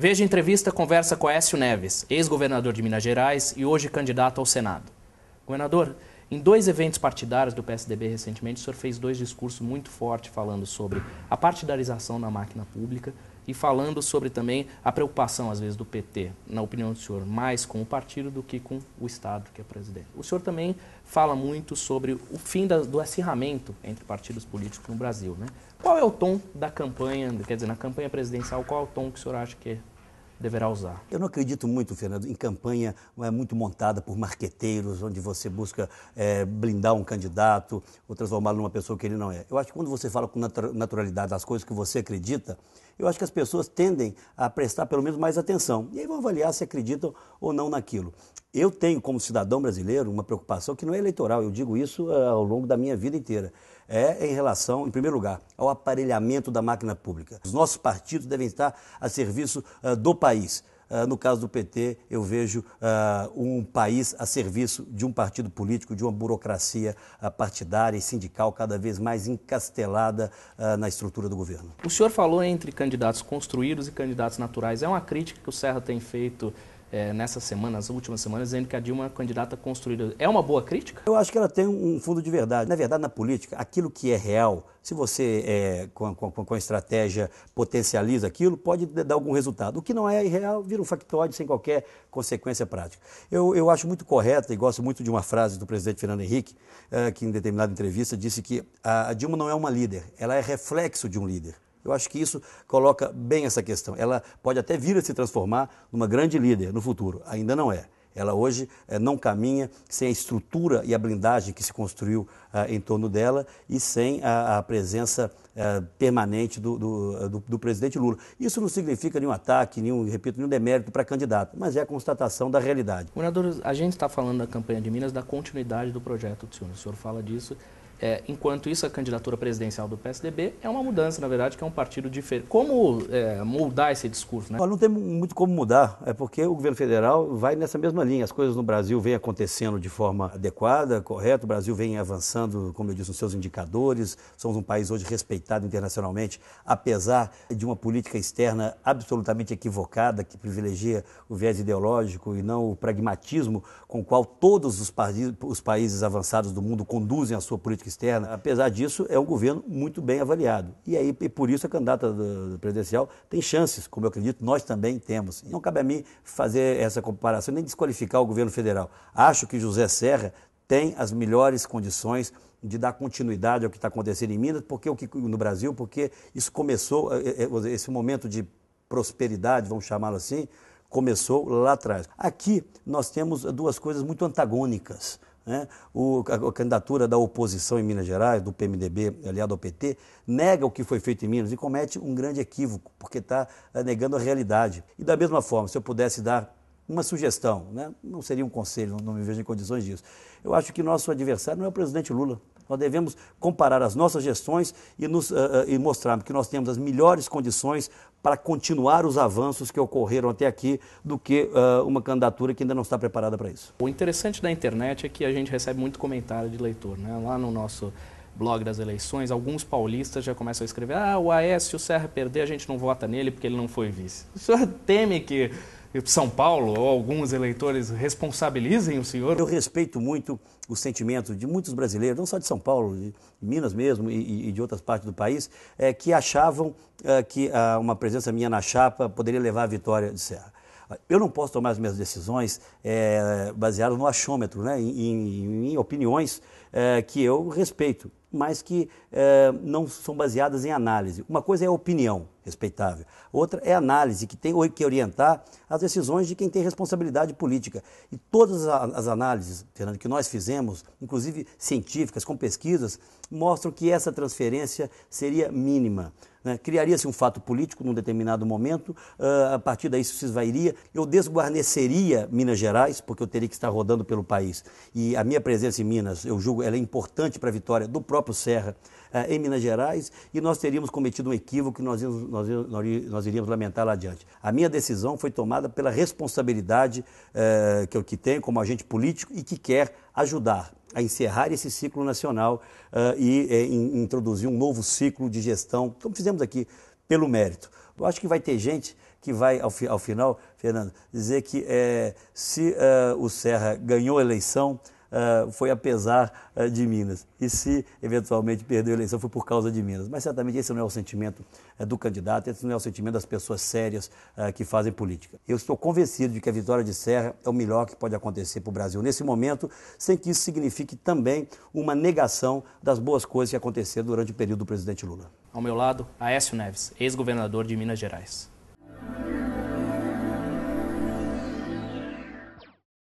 Veja entrevista conversa com Écio Neves, ex-governador de Minas Gerais e hoje candidato ao Senado. Governador, em dois eventos partidários do PSDB recentemente, o senhor fez dois discursos muito fortes falando sobre a partidarização na máquina pública e falando sobre também a preocupação, às vezes, do PT, na opinião do senhor, mais com o partido do que com o Estado, que é presidente. O senhor também fala muito sobre o fim da, do acirramento entre partidos políticos no Brasil. Né? Qual é o tom da campanha, quer dizer, na campanha presidencial, qual é o tom que o senhor acha que é deverá usar. Eu não acredito muito, Fernando, em campanha é muito montada por marqueteiros, onde você busca é, blindar um candidato ou transformá-lo numa pessoa que ele não é. Eu acho que quando você fala com naturalidade das coisas que você acredita, eu acho que as pessoas tendem a prestar pelo menos mais atenção. E aí vão avaliar se acreditam ou não naquilo. Eu tenho, como cidadão brasileiro, uma preocupação que não é eleitoral, eu digo isso eh, ao longo da minha vida inteira. É em relação, em primeiro lugar, ao aparelhamento da máquina pública. Os nossos partidos devem estar a serviço uh, do país. Uh, no caso do PT, eu vejo uh, um país a serviço de um partido político, de uma burocracia uh, partidária e sindical cada vez mais encastelada na estrutura do governo. O senhor falou entre candidatos construídos e candidatos naturais. É uma crítica que o Serra tem feito é, nessas semanas, últimas semanas, dizendo que a Dilma é uma candidata construída. É uma boa crítica? Eu acho que ela tem um fundo de verdade. Na verdade, na política, aquilo que é real, se você é, com, com, com a estratégia potencializa aquilo, pode dar algum resultado. O que não é irreal vira um factóide sem qualquer consequência prática. Eu, eu acho muito correta e gosto muito de uma frase do presidente Fernando Henrique, é, que em determinada entrevista disse que a Dilma não é uma líder, ela é reflexo de um líder. Eu acho que isso coloca bem essa questão. Ela pode até vir a se transformar numa grande líder no futuro, ainda não é. Ela hoje eh, não caminha sem a estrutura e a blindagem que se construiu eh, em torno dela e sem a, a presença eh, permanente do, do, do, do, presidente Lula. Isso não significa nenhum ataque, nenhum, repito, nenhum demérito para candidato, mas é a constatação da realidade. Governador, a gente está falando da campanha de Minas, da continuidade do projeto do senhor. O senhor fala disso é, enquanto isso, a candidatura presidencial do PSDB é uma mudança, na verdade, que é um partido diferente. Como é, esse discurso? Né? Não tem muito como mudar, é porque o governo federal vai nessa mesma linha. As coisas no Brasil vêm acontecendo de forma adequada, correta, o Brasil vem avançando, como eu disse, nos seus indicadores. Somos um país hoje respeitado internacionalmente, apesar de uma política externa absolutamente equivocada, que privilegia o viés ideológico e não o pragmatismo com o qual todos os, pa os países avançados do mundo conduzem a sua política externa. Apesar disso, é um governo muito bem avaliado. E aí, e por isso, a candidata presidencial tem chances, como eu acredito, nós também temos. não cabe a mim fazer essa comparação, nem desqualificar o governo federal. Acho que José Serra tem as melhores condições de dar continuidade ao que está acontecendo em Minas, porque o que no Brasil, porque isso começou, é, é, esse momento de prosperidade, vamos chamá-lo assim, começou lá atrás. Aqui nós temos duas coisas muito antagônicas. Né? O, a, a, candidatura da oposição em Minas Gerais, do PMDB aliado ao PT, nega o que foi feito em Minas e comete um grande equívoco, porque está eh, negando a realidade. E da mesma forma, se eu pudesse dar uma sugestão, né? não seria um conselho, não, não me vejo em condições disso. Eu acho que nosso adversário não é o presidente Lula. Nós devemos comparar as nossas gestões e, nos, uh, e mostrar que nós temos as melhores condições para continuar os avanços que ocorreram até aqui do que uh, uma candidatura que ainda não está preparada para isso. O interessante da internet é que a gente recebe muito comentário de leitor. Né? Lá no nosso blog das eleições, alguns paulistas já começam a escrever: ah, o Aécio Serra perder, a gente não vota nele porque ele não foi vice. O senhor teme que são Paulo ou alguns eleitores responsabilizem o senhor? Eu respeito muito o sentimento de muitos brasileiros, não só de São Paulo, de Minas mesmo e, e de outras partes do país, é, que achavam é, que ah, uma presença minha na chapa poderia levar à vitória de Serra. Eu não posso tomar as minhas decisões é, baseadas no achômetro, né, em, em, em opiniões é, que eu respeito, mas que é, não são baseadas em análise. Uma coisa é a opinião, respeitável. Outra é análise, que tem que orientar as decisões de quem tem responsabilidade política. E todas as análises, Fernando, que nós fizemos, inclusive científicas, com pesquisas, mostram que essa transferência seria mínima. Né? Criaria-se um fato político num determinado momento, uh, a partir daí se esvairia, eu desguarneceria Minas Gerais, porque eu teria que estar rodando pelo país. E a minha presença em Minas, eu julgo, ela é importante para a vitória do próprio Serra uh, em Minas Gerais, e nós teríamos cometido um equívoco que nós íamos nós, nós iríamos lamentar lá adiante. A minha decisão foi tomada pela responsabilidade eh, que eu que tenho como agente político e que quer ajudar a encerrar esse ciclo nacional eh, e eh, in, introduzir um novo ciclo de gestão, como fizemos aqui, pelo mérito. Eu acho que vai ter gente que vai, ao, ao final, Fernando, dizer que se o Serra ganhou a eleição ah, foi apesar ah, de Minas. E se eventualmente perdeu a eleição, foi por causa de Minas. Mas certamente esse não é o sentimento eh, do candidato, esse não é o sentimento das pessoas sérias ah, que fazem política. Eu estou convencido de que a vitória de Serra é o melhor que pode acontecer para o Brasil nesse momento, sem que isso signifique também uma negação das boas coisas que aconteceram durante o período do presidente Lula. Ao meu lado, Aécio Neves, ex-governador de Minas Gerais.